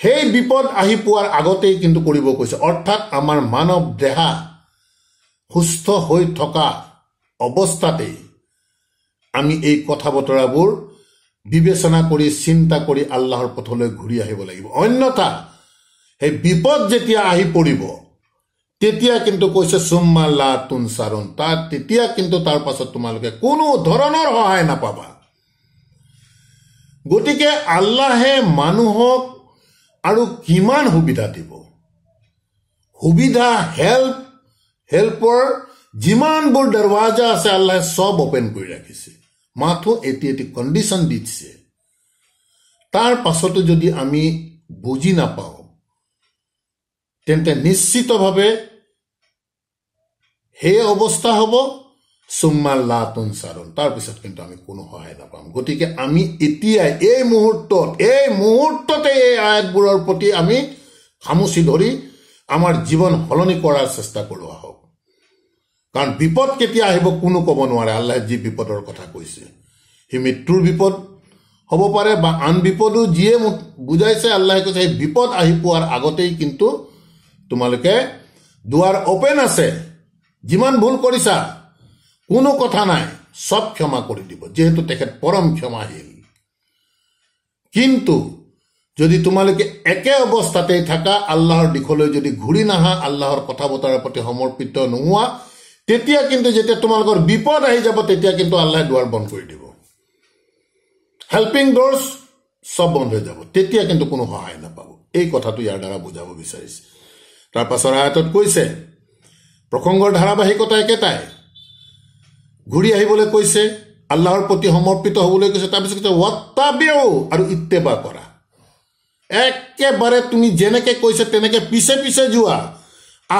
সেই বিপদ আহি পোৱাৰ আগতেই কিন্তু কৰিব কৈছে অৰ্থাৎ আমাৰ মানৱ দেহা সুস্থ হৈ থকা অৱস্থাতেই আমি এই কথা বতৰাবোৰ বিবেচনা কৰি চিন্তা কৰি আল্লাহৰ পথলৈ ঘূৰি আহিব লাগিব অন্যথা সেই বিপদ যেতিয়া আহি পৰিব তেতিয়া কিন্তু কৈছে চুম্মা লা তুন চাৰুণ তাত তেতিয়া কিন্তু তাৰ পাছত তোমালোকে কোনো ধৰণৰ সহায় নাপাবা গতিকে আল্লাহে মানুহক আৰু কিমান সুবিধা দিব সুবিধা হেল্প হেল্পৰ যিমানবোৰ দৰৱাজা আছে আল্লাহে চব অপেন কৰি ৰাখিছে মাথো এটি এটি কণ্ডিশ্যন দি দিছে তাৰ পাছতো যদি আমি বুজি নাপাওঁ তেন্তে নিশ্চিতভাৱে সেই অৱস্থা হ'ব চুম্মাল্লা তুনচাৰুণ তাৰপিছত কিন্তু আমি কোনো সহায় নাপাম গতিকে আমি এতিয়াই এই মুহূৰ্তত এই মুহূৰ্ততে এই আয়াতবোৰৰ প্ৰতি আমি সামুচি ধৰি আমাৰ জীৱন সলনি কৰাৰ চেষ্টা কৰোঁ আহক কাৰণ বিপদ কেতিয়া আহিব কোনো ক'ব নোৱাৰে আল্লাহে যি বিপদৰ কথা কৈছে সি মৃত্যুৰ বিপদ হ'ব পাৰে বা আন বিপদো যিয়ে বুজাইছে আল্লাহে কৈছে সেই বিপদ আহি পোৱাৰ আগতেই কিন্তু তোমালোকে দুৱাৰ অ'পেন আছে যিমান ভুল কৰিছা কোনো কথা নাই চব ক্ষমা কৰি দিব যিহেতু তেখেত পৰম ক্ষমাশীল কিন্তু যদি তোমালোকে একে অৱস্থাতেই থাকা আল্লাহৰ দিশলৈ যদি ঘূৰি নাহা আল্লাহৰ কথা বতৰাৰ প্ৰতি সমৰ্পিত নোহোৱা তেতিয়া কিন্তু যেতিয়া তোমালোকৰ বিপদ আহি যাব তেতিয়া কিন্তু আল্লাহে দুৱাৰ বন্ধ কৰি দিব হেল্পিং ডৰ্চ চব বন্ধ হৈ যাব তেতিয়া কিন্তু কোনো সহায় নাপাব এই কথাটো ইয়াৰ দ্বাৰা বুজাব বিচাৰিছে তাৰ পাছৰ আয়াতত কৈছে প্ৰসংগৰ ধাৰাবাহিকতা একেটাই ঘূৰি আহিবলৈ কৈছে আল্লাহৰ প্ৰতি সমৰ্পিত হ'বলৈ কৈছে তাৰপিছত কৈছে ৱত্তাবেও আৰু ইত্তেবা কৰা একেবাৰে তুমি যেনেকৈ কৈছে তেনেকৈ পিছে পিছে যোৱা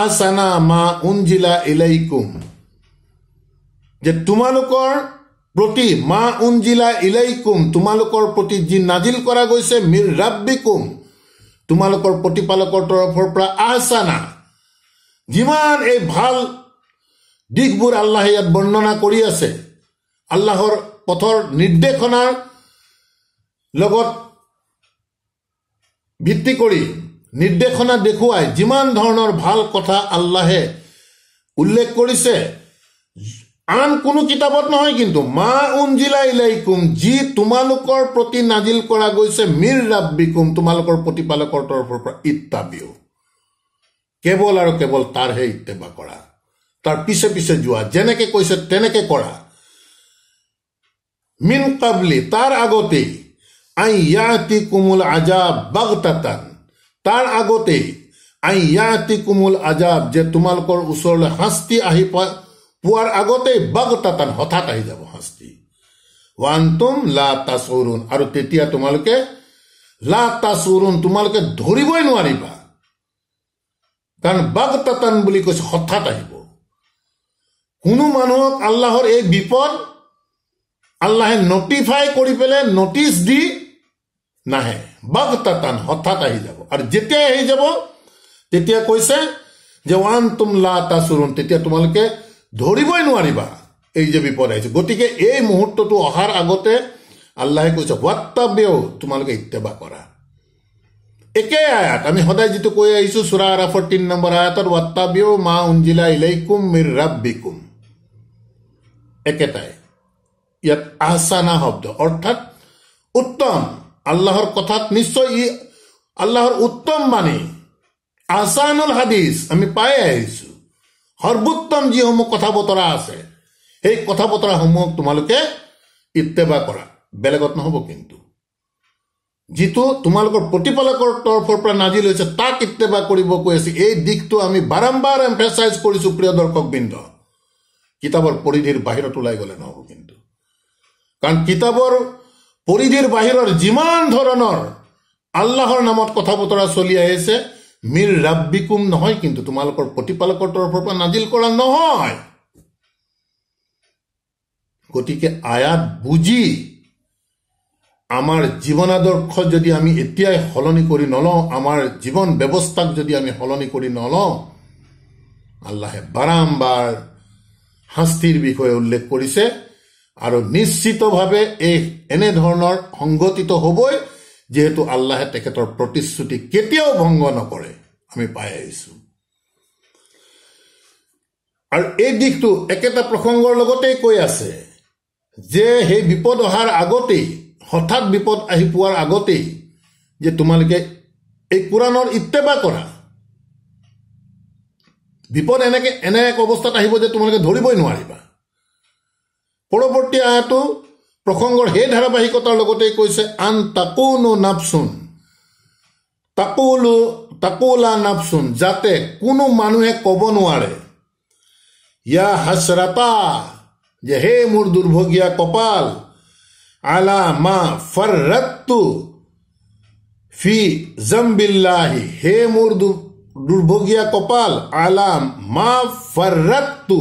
আচানা মা উঞ্জিলা ইলাইকুম যে তোমালোকৰ প্ৰতি মা উঞ্জিলা ইলাইকুম তোমালোকৰ প্ৰতি যি নাজিল কৰা গৈছে মিৰ ৰাব্বিকুম তোমালোকৰ প্ৰতিপালকৰ তৰফৰ পৰা আচানা যিমান এই ভাল দিশবোৰ আল্লাহে ইয়াত বৰ্ণনা কৰি আছে আল্লাহৰ পথৰ নিৰ্দেশনাৰ লগত ভিত্তি কৰি নিৰ্দেশনা দেখুৱাই যিমান ধৰণৰ ভাল কথা আল্লাহে উল্লেখ কৰিছে আন কোনো কিতাপত নহয় কিন্তু মা উঞ্জিলা ইলাই কুম যি তোমালোকৰ প্ৰতি নাজিল কৰা গৈছে মীৰ ৰাব্বি কুম তোমালোকৰ প্ৰতিপালকৰ তৰফৰ পৰা ইত্যাদিও কেৱল আৰু কেৱল তাৰহে ইত্যবা কৰা তাৰ পিছে পিছে যোৱা যেনেকে কৈছে তেনেকে কৰা মিন কাবলি তাৰ আগতেই আই ইয়াতি কোমল আজাব বাগতান তাৰ আগতেই আই ইয়াতি কোমল আজাব যে তোমালোকৰ ওচৰলৈ শাস্তি আহি পোৱাৰ আগতেই বাগতান হঠাৎ আহি যাব শাস্তি ওৱান তুম লা তাচৰুণ আৰু তেতিয়া তোমালোকে লা তাচৰুণ তোমালোকে ধৰিবই নোৱাৰিবা কাৰণ বাগতান বুলি কৈছে হঠাৎ আহিব কোনো মানুহক আল্লাহৰ এই বিপদ আল্লাহে নটিফাই কৰি পেলাই নটিচ দি নাহে বাঘ তাতান হঠাৎ আহি যাব আৰু যেতিয়াই আহি যাব তেতিয়া কৈছে যে ওৱান তুম লা তাচুৰুণ তেতিয়া তোমালোকে ধৰিবই নোৱাৰিবা এই যে বিপদ আহিছে গতিকে এই মুহূৰ্তটো অহাৰ আগতে আল্লাহে কৈছে হোৱাট্টাবেও তোমালোকে ইত্তেবা কৰা একে আয়াত আমি সদায় যিটো কৈ আহিছোঁ চুৰা আৰাফৰ তিনি নম্বৰ আয়াতৰ ৱাট্টাবেও মা উঞ্জিলা ইলাইকুম মিৰ ৰাব্বিকুম একেটাই ইয়াত আহচানা শব্দ অৰ্থাৎ উত্তম আল্লাহৰ কথাত নিশ্চয় ই আল্লাহৰ উত্তম বাণী আহচানুল হাদিচ আমি পাই আহিছো সৰ্বোত্তম যিসমূহ কথা বতৰা আছে সেই কথা বতৰাসমূহক তোমালোকে ইত্তেবা কৰা বেলেগত নহ'ব কিন্তু যিটো তোমালোকৰ প্ৰতিপালকৰ তৰফৰ পৰা নাজি লৈছে তাক ইত্তেবা কৰিব কৈ আছে এই দিশটো আমি বাৰম্বাৰ এম্ফেচাইজ কৰিছো প্ৰিয় দৰ্শকবৃন্দক কিতাপৰ পৰিধিৰ বাহিৰত ওলাই গ'লে নহ'ব কিন্তু কাৰণ কিতাপৰ পৰিধিৰ বাহিৰৰ যিমান ধৰণৰ আল্লাহৰ নামত কথা বতৰা চলি আহিছে মীৰ ৰাব্বিকুম নহয় কিন্তু তোমালোকৰ প্ৰতিপালকৰ তৰফৰ পৰা নাজিল কৰা নহয় গতিকে আয়াত বুজি আমাৰ জীৱনাদৰ্শ যদি আমি এতিয়াই সলনি কৰি নলওঁ আমাৰ জীৱন ব্যৱস্থাক যদি আমি সলনি কৰি নলওঁ আল্লাহে বাৰম্বাৰ শাস্তিৰ বিষয়ে উল্লেখ কৰিছে আৰু নিশ্চিতভাৱে এই এনেধৰণৰ সংঘটিত হ'বই যিহেতু আল্লাহে তেখেতৰ প্ৰতিশ্ৰুতি কেতিয়াও ভংগ নকৰে আমি পাই আহিছোঁ আৰু এই দিশটো একেটা প্ৰসংগৰ লগতেই কৈ আছে যে সেই বিপদ অহাৰ আগতেই হঠাৎ বিপদ আহি পোৱাৰ আগতেই যে তোমালোকে এই কোৰাণৰ ইত্তেবা কৰা বিপদ এনেকে এনে এক অৱস্থাত আহিব যে তোমালোকে ধৰিবই নোৱাৰিবা পৰৱৰ্তী আয়াতো প্ৰসংগৰ সেই ধাৰাবাহিকতাৰ লগতেই কৈছে আন তাকোনো নাপচোন তাকোলো তাকোলা নাপচোন যাতে কোনো মানুহে ক'ব নোৱাৰে ইয়া হাচৰাতা যে হে মোৰ দুৰ্ভগীয়া কপাল আলা মা ফৰ ৰত্তু ফি জম্বিল্লাহি হে মোৰ দুৰ্ভগীয়া কপাল আলা মা ফাৰ্ৰাতটো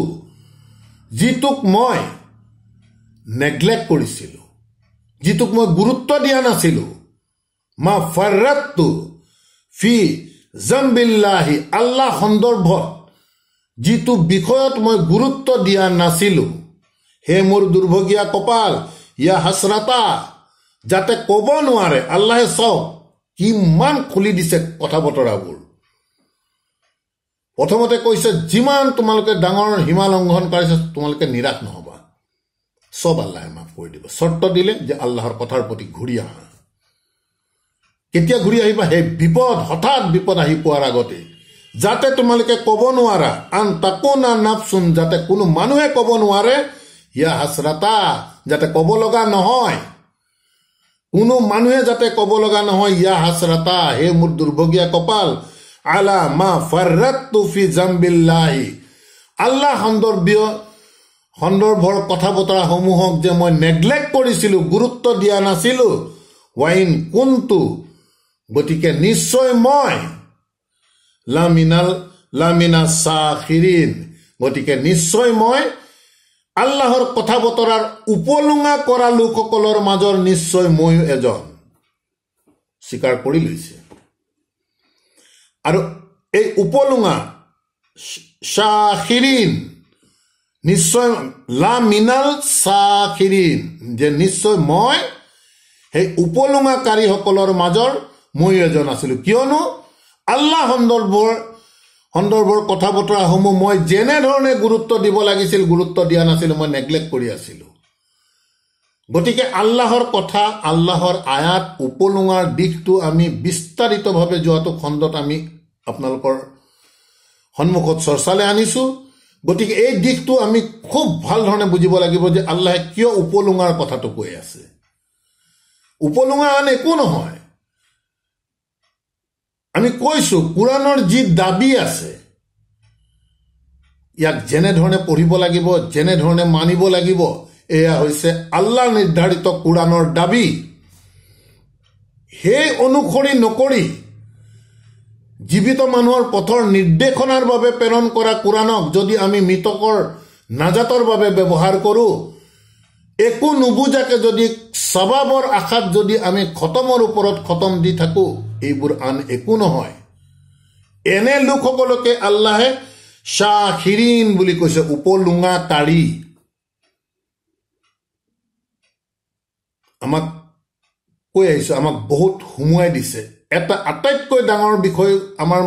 যিটোক মই নেগলেক্ট কৰিছিলোঁ যিটোক মই গুৰুত্ব দিয়া নাছিলোঁ মা ফাৰ্ৰাতটো ফি জম্বিল্লাহি আল্লাহ সন্দৰ্ভত যিটো বিষয়ত মই গুৰুত্ব দিয়া নাছিলোঁ হে মোৰ দুৰ্ভগীয়া কপাল ইয়া হাচৰাতা যাতে ক'ব নোৱাৰে আল্লাহে চাওক কিমান খুলি দিছে কথা বতৰাবোৰ প্ৰথমতে কৈছে যিমান তোমালোকে ডাঙৰ সীমা লংঘন কৰিছে তোমালোকে নিৰাশ নহ'বা চব আল্লাহে মাফ কৰি দিব চৰ্ত দিলে যে আল্লাহৰ কথাৰ প্ৰতি ঘূৰি আহা কেতিয়া ঘূৰি আহিবা সেই বিপদ হঠাৎ বিপদ আহি পোৱাৰ আগতে যাতে তোমালোকে ক'ব নোৱাৰা আন তাকো না নাপচোন যাতে কোনো মানুহে ক'ব নোৱাৰে ইয়া হাচৰাতা যাতে ক'ব লগা নহয় কোনো মানুহে যাতে ক'ব লগা নহয় ইয়া হাচৰাতা সেই মোৰ দুৰ্ভগীয়া কপাল আলা মা ফার্রাতুফি জাম্বিল্লাহি আল্লাহ সন্দৰ্ভীয় সন্দৰ্ভৰ কথা বতৰাসমূহক যে মই নেগলেক্ট কৰিছিলোঁ গুৰুত্ব দিয়া নাছিলোঁ ৱাইন কোনটো গতিকে নিশ্চয় মই লামিনাল লামিনা চাহিৰিন গতিকে নিশ্চয় মই আল্লাহৰ কথা বতৰাৰ উপলুঙা কৰা লোকসকলৰ মাজৰ নিশ্চয় ময়ো এজন স্বীকাৰ কৰি লৈছে আৰু এই উপলুঙা চাহিৰিন নিশ্চয় লা মিনাল চাহিৰিন যে নিশ্চয় মই সেই উপলুঙাকাৰীসকলৰ মাজৰ মই এজন আছিলোঁ কিয়নো আল্লাহ সন্দৰ্ভৰ সন্দৰ্ভৰ কথা বতৰাসমূহ মই যেনেধৰণে গুৰুত্ব দিব লাগিছিল গুৰুত্ব দিয়া নাছিলোঁ মই নেগলেক্ট কৰি আছিলোঁ গতিকে আল্লাহৰ কথা আল্লাহৰ আয়াত উপলুঙাৰ দিশটো আমি বিস্তাৰিতভাৱে যোৱাটো খণ্ডত আমি আপোনালোকৰ সন্মুখত চৰ্চালৈ আনিছোঁ গতিকে এই দিশটো আমি খুব ভাল ধৰণে বুজিব লাগিব যে আল্লাহে কিয় উপলুঙাৰ কথাটো কৈ আছে উপলুঙা আন একো নহয় আমি কৈছোঁ কোৰাণৰ যি দাবী আছে ইয়াক যেনেধৰণে পঢ়িব লাগিব যেনেধৰণে মানিব লাগিব এয়া হৈছে আল্লাহ নিৰ্ধাৰিত কোৰাণৰ দাবী সেই অনুসৰি নকৰি জীৱিত মানুহৰ পথৰ নিৰ্দেশনাৰ বাবে প্ৰেৰণ কৰা কোৰাণক যদি আমি মৃতকৰ নাজাতৰ বাবে ব্যৱহাৰ কৰোঁ একো নুবুজাকে যদি স্বভাৱৰ আশাত যদি আমি খতমৰ ওপৰত খতম দি থাকোঁ এইবোৰ আন একো নহয় এনে লোকসকলকে আল্লাহে চাহ শিৰিন বুলি কৈছে উপলুঙা তাৰি আমাক কৈ আহিছোঁ আমাক বহুত সোমোৱাই দিছে এটা আটাইতকৈ ডাঙৰ বিষয় আমাৰ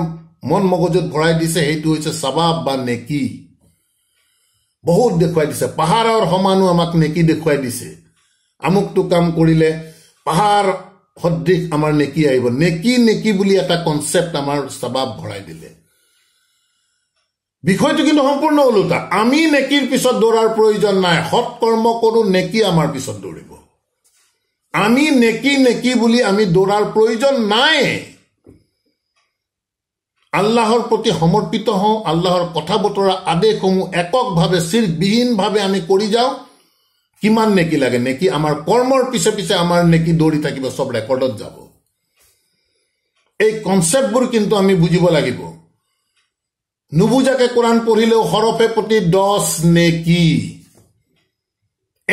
মন মগজুত ভৰাই দিছে সেইটো হৈছে স্বভাৱ বা নেকি বহুত দেখুৱাই দিছে পাহাৰৰ সমানো আমাক নেকি দেখুৱাই দিছে আমুকটো কাম কৰিলে পাহাৰ সদৃশ আমাৰ নেকি আহিব নেকি নেকি বুলি এটা কনচেপ্ট আমাৰ স্বভাৱ ভৰাই দিলে বিষয়টো কিন্তু সম্পূৰ্ণ ওলোটা আমি নেকিৰ পিছত দৌৰাৰ প্ৰয়োজন নাই সৎকৰ্ম কৰোঁ নেকি আমাৰ পিছত দৌৰিব আমি নেকি নেকি বুলি আমি দৌৰাৰ প্ৰয়োজন নাই আল্লাহৰ প্ৰতি সমৰ্পিত হওঁ আল্লাহৰ কথা বতৰা আদেশসমূহ এককভাৱে চিৰবিহীনভাৱে আমি কৰি যাওঁ কিমান নেকি লাগে নেকি আমাৰ কৰ্মৰ পিছে পিছে আমাৰ নেকি দৌৰি থাকিব চব ৰেকৰ্ডত যাব এই কনচেপ্টবোৰ কিন্তু আমি বুজিব লাগিব নুবুজাকৈ কোৰাণ পঢ়িলেও সৰফে প্ৰতি দহ নেকি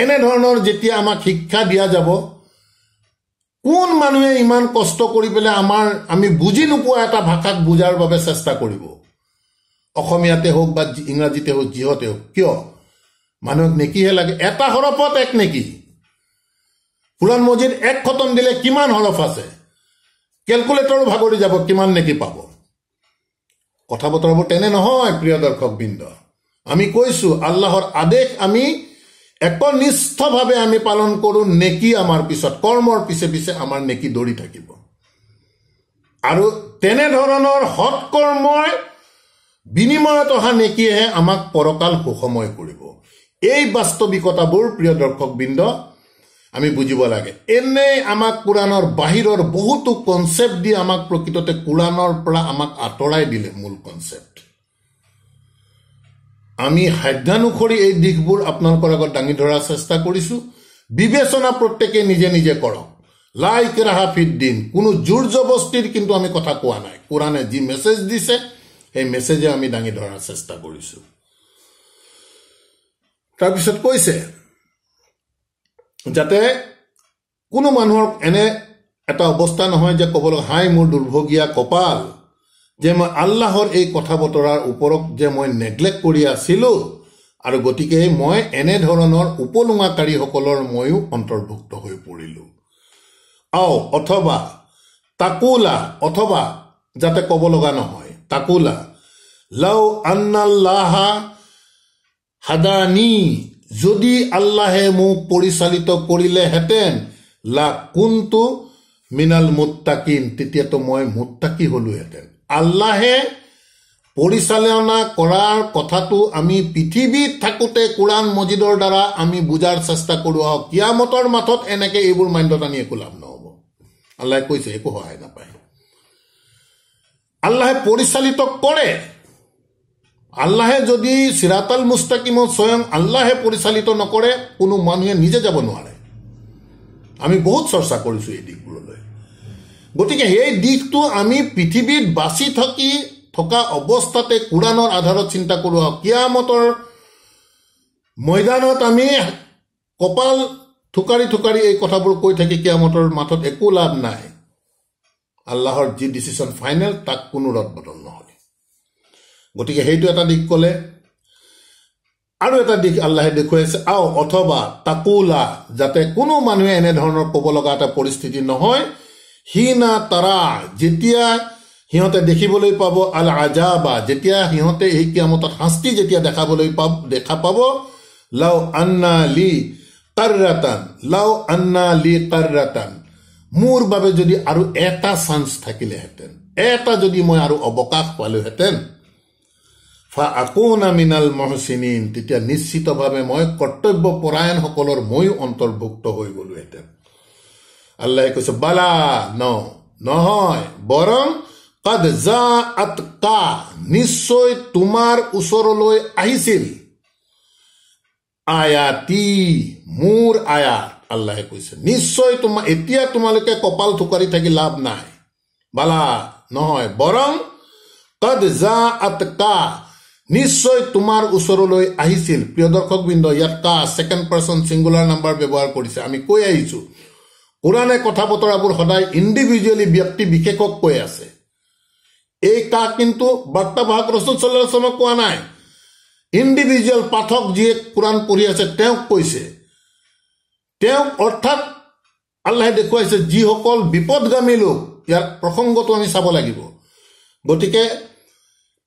এনেধৰণৰ যেতিয়া আমাক শিক্ষা দিয়া যাব কোন মানুহে ইমান কষ্ট কৰি পেলাই আমাৰ আমি বুজি নোপোৱা এটা ভাষাক বুজাৰ বাবে চেষ্টা কৰিব অসমীয়াতে হওক বা ইংৰাজীতে হওক যিহতে হওক কিয় মানুহক নেকিহে লাগে এটা হৰফত এক নেকি কোৰাণ মজিদ এক খতম দিলে কিমান হৰফ আছে কেলকুলেটৰো ভাগৰি যাব কিমান নেকি পাব কথা বতৰাবোৰ তেনে নহয় প্ৰিয় দৰ্শকবৃন্দ আমি কৈছো আল্লাহৰ আদেশ আমি একনিষ্ঠভাৱে আমি পালন কৰোঁ নেকি আমাৰ পিছত কৰ্মৰ পিছে পিছে আমাৰ নেকি দৌৰি থাকিব আৰু তেনেধৰণৰ সৎকৰ্মই বিনিময়ত অহা নেকিয়েহে আমাক পৰকাল সুষময় কৰিব এই বাস্তৱিকতাবোৰ প্ৰিয় দৰ্শকবৃন্দ আমি বুজিব লাগে এনেই আমাক কোৰাণৰ বাহিৰৰ বহুতো কনচেপ্ট দি আমাক প্ৰকৃততে কোৰাণৰ পৰা আমাক আঁতৰাই দিলে মূল কনচেপ্ট আমি সাধ্যানুসৰি এই দিশবোৰ আপোনালোকৰ আগত দাঙি ধৰাৰ চেষ্টা কৰিছো বিবেচনা প্ৰত্যেকে নিজে নিজে কৰক লাইক ৰাহাফিদ কোনো জোৰ জবস্তিৰ কিন্তু আমি কথা কোৱা নাই কোৰাণে যি মেছেজ দিছে সেই মেছেজে আমি দাঙি ধৰাৰ চেষ্টা কৰিছো তাৰপিছত কৈছে যাতে কোনো মানুহৰ এনে এটা অৱস্থা নহয় যে ক'বলৈ হাই মোৰ দুৰ্ভগীয়া কপাল যে মই আল্লাহৰ এই কথা বতৰাৰ ওপৰত যে মই নেগলেক্ট কৰি আছিলোঁ আৰু গতিকে মই এনেধৰণৰ উপলুঙাকাৰীসকলৰ ময়ো অন্তৰ্ভুক্ত হৈ পৰিলোঁ আও অথবা তাকোলা অথবা যাতে ক'ব লগা নহয় তাকোলা লাও আন্নাল্লাহা হাদানি যদি আল্লাহে মোক পৰিচালিত কৰিলেহেঁতেন লা কোনটো মিনাল মুত্তাকিন তেতিয়াতো মই মুত্তাকি হ'লোহেঁতেন আল্লাহে পৰিচালনা কৰাৰ কথাটো আমি পৃথিৱীত থাকোঁতে কোৰাণ মজিদৰ দ্বাৰা আমি বুজাৰ চেষ্টা কৰোঁ আহক কিয়ামতৰ মাথত এনেকৈ এইবোৰ মাইণ্ডত আনি একো লাভ নহ'ব আল্লাহে কৈছে একো সহায় নাপায় আল্লাহে পৰিচালিত কৰে আল্লাহে যদি চিৰাতাল মুস্তাকিমত স্বয়ং আল্লাহে পৰিচালিত নকৰে কোনো মানুহে নিজে যাব নোৱাৰে আমি বহুত চৰ্চা কৰিছোঁ এই দিশবোৰলৈ গতিকে সেই দিশটো আমি পৃথিৱীত বাচি থাকি থকা অৱস্থাতে কোৰাণৰ আধাৰত চিন্তা কৰোঁ আৰু মতৰ মৈদানত আমি কপাল থুকাৰি থুকাৰি এই কথাবোৰ কৈ থাকি মতৰ মাথত একো লাভ নাই আল্লাহৰ যি ডিচিশ্যন ফাইনেল তাক কোনো ৰদ বদল নহয় গতিকে সেইটো এটা দিশ ক'লে আৰু এটা দিশ আল্লাহে দেখুৱাইছে আও অথবা তাকোলা যাতে কোনো মানুহে এনেধৰণৰ ক'ব লগা এটা পৰিস্থিতি নহয় হীনা তাৰা যেতিয়া সিহঁতে দেখিবলৈ পাব আল আজাবা যেতিয়া সিহঁতে এই কিয়ামতত শাস্তি যেতিয়া দেখাবলৈ পাব দেখা পাব লাও আন্নালি কাৰ্ৰাতান লাও আন্নালি কাৰ্ৰাতান মোৰ বাবে যদি আৰু এটা চান্স থাকিলেহেঁতেন এটা যদি মই আৰু অৱকাশ পালোহেঁতেন ফা আকৌ নামিনাল মহচিনীন তেতিয়া নিশ্চিতভাৱে মই কৰ্তব্য পৰায়ণসকলৰ ময়ো অন্তৰ্ভুক্ত হৈ গ'লোহেঁতেন আল্লাহে কৈছে বালা ন নহয় বৰং কাদ যা আটকা নিশ্চয় তোমাৰ ওচৰলৈ আহিছিল আয়াতি মোৰ আয়াত আল্লাহে কৈছে নিশ্চয় তোমাৰ এতিয়া তোমালোকে কপাল থুকাৰি থাকি লাভ নাই বালা নহয় বৰং কদ যা আটকা নিশ্চয় তোমাৰ ওচৰলৈ আহিছিল প্ৰিয় দৰ্শকবৃন্দ ইয়াত কা ছেকেণ্ড পাৰ্চন ছিংগুলাৰ নাম্বাৰ ব্যৱহাৰ কৰিছে আমি কৈ আহিছো কোৰাণে কথা বতৰাবোৰ সদায় ইণ্ডিভিজুৱেলি ব্যক্তি বিশেষক কৈ আছে এই কা কিন্তু বাৰ্তাবাহক ৰচুদ চলমক কোৱা নাই ইণ্ডিভিজুৱেল পাঠক যিয়ে কোৰাণ পঢ়ি আছে তেওঁক কৈছে তেওঁক অৰ্থাৎ আল্লাহে দেখুৱাইছে যিসকল বিপদগামী লোক ইয়াৰ প্ৰসংগটো আমি চাব লাগিব গতিকে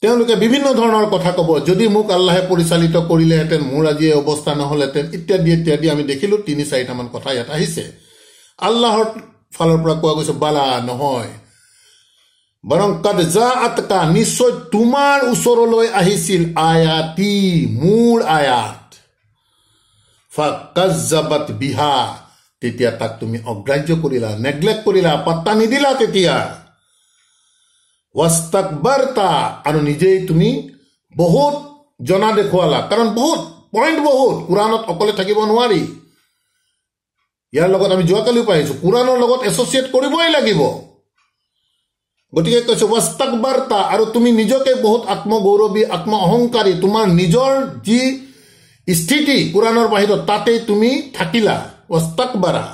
তেওঁলোকে বিভিন্ন ধৰণৰ কথা ক'ব যদি মোক আল্লাহে পৰিচালিত কৰিলেহেঁতেন মোৰ আজি এই অৱস্থা নহ'লেহেঁতেন ইত্যাদি ইত্যাদি আমি দেখিলোঁ তিনি চাৰিটামান কথা ইয়াত আহিছে আল্লাহৰ ফালৰ পৰা কোৱা গৈছে বালা নহয় বৰং তাত যা আটকা নিশ্চয় তোমাৰ ওচৰলৈ আহিছিল আয়াতি মোৰ আয়াত ফাকাজাবাত বিহা তেতিয়া তাক তুমি অগ্ৰাহ্য কৰিলা নেগলেক্ট কৰিলা পাত্তা নিদিলা তেতিয়া ৱাস্তাক বাৰ্তা আৰু নিজেই তুমি বহুত জনা দেখুৱালা কাৰণ বহুত পইণ্ট বহুত কোৰাণত অকলে থাকিব নোৱাৰি ইয়াৰ লগত আমি যোৱাকালিও পাই পাইছোঁ কোৰাণৰ লগত এছ'চিয়েট কৰিবই লাগিব গতিকে কৈছে ৱাস্তাক বাৰ্তা আৰু তুমি নিজকে বহুত আত্মগৌৰৱী আত্ম অহংকাৰী তোমাৰ নিজৰ যি স্থিতি কোৰাণৰ বাহিৰত তাতেই তুমি থাকিলা ৱাস্তাক বাৰা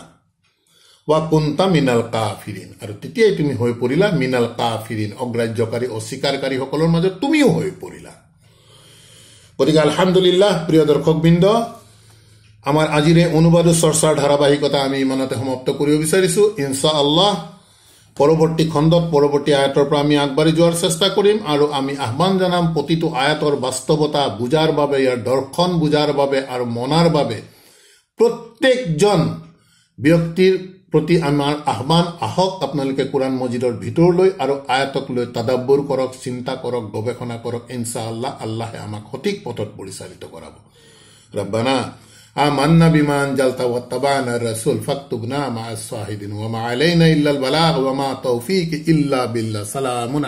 ৱা কোনটা মিনাল কা ফিৰিন আৰু তেতিয়াই তুমি হৈ পৰিলা মিনাল কা ফিৰিন অগ্ৰাহ্যকাৰী অস্বীকাৰকাৰীসকলৰ মাজত তুমিও হৈ পৰিলা গতিকে আলহামদুলিল্লাহ প্ৰিয় দৰ্শকবৃন্দ আমাৰ আজিৰে অনুবাদ চৰ্চাৰ ধাৰাবাহিকতা আমি ইমানতে সমাপ্ত কৰিব বিচাৰিছোঁ ইনছা আল্লাহ পৰৱৰ্তী খণ্ডত পৰৱৰ্তী আয়াতৰ পৰা আমি আগবাঢ়ি যোৱাৰ চেষ্টা কৰিম আৰু আমি আহ্বান জনাম প্ৰতিটো আয়াতৰ বাস্তৱতা বুজাৰ বাবে ইয়াৰ দৰ্শন বুজাৰ বাবে আৰু মনাৰ বাবে প্ৰত্যেকজন ব্যক্তিৰ প্ৰতি আমাৰ আহ্বান আহক আপোনালোকে কোৰাণ মছজিদৰ ভিতৰলৈ আৰু আয়াতক লৈ তাদাব্বৰ কৰক চিন্তা কৰক গৱেষণা কৰক ইনছা আল্লাহ আল্লাহে আমাক সঠিক পথত পৰিচালিত কৰাব ৰব্বানা آمنا بما أنزلت واتبعنا الرسول فاكتبنا مع الصاهدين وما علينا إلا البلاغ وما توفيق إلا بالله سلام